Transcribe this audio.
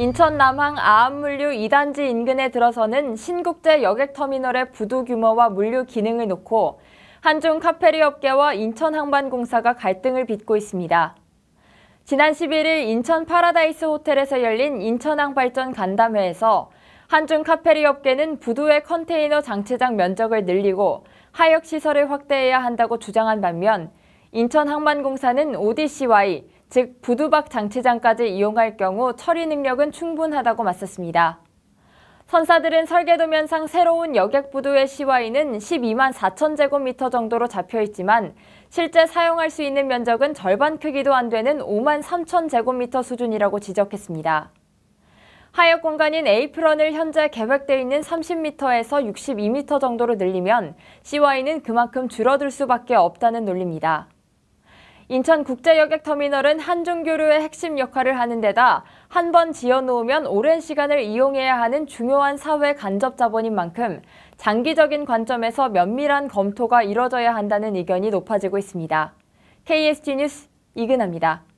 인천 남항 아암물류 2단지 인근에 들어서는 신국제 여객터미널의 부두 규모와 물류 기능을 놓고 한중 카페리 업계와 인천항만공사가 갈등을 빚고 있습니다. 지난 11일 인천 파라다이스 호텔에서 열린 인천항 발전 간담회에서 한중 카페리 업계는 부두의 컨테이너 장치장 면적을 늘리고 하역 시설을 확대해야 한다고 주장한 반면 인천항만공사는 ODCY, 즉 부두박 장치장까지 이용할 경우 처리 능력은 충분하다고 맞섰습니다. 선사들은 설계도면상 새로운 여객부두의 시와이는 12만 4천 제곱미터 정도로 잡혀 있지만 실제 사용할 수 있는 면적은 절반 크기도 안 되는 5만 3천 제곱미터 수준이라고 지적했습니다. 하역 공간인 A프런을 현재 계획돼 있는 30m에서 62m 정도로 늘리면 CY는 그만큼 줄어들 수밖에 없다는 논리입니다. 인천국제여객터미널은 한중교류의 핵심 역할을 하는 데다 한 번 지어놓으면 오랜 시간을 이용해야 하는 중요한 사회 간접 자본인 만큼 장기적인 관점에서 면밀한 검토가 이뤄져야 한다는 의견이 높아지고 있습니다. KSG 뉴스 이근아입니다.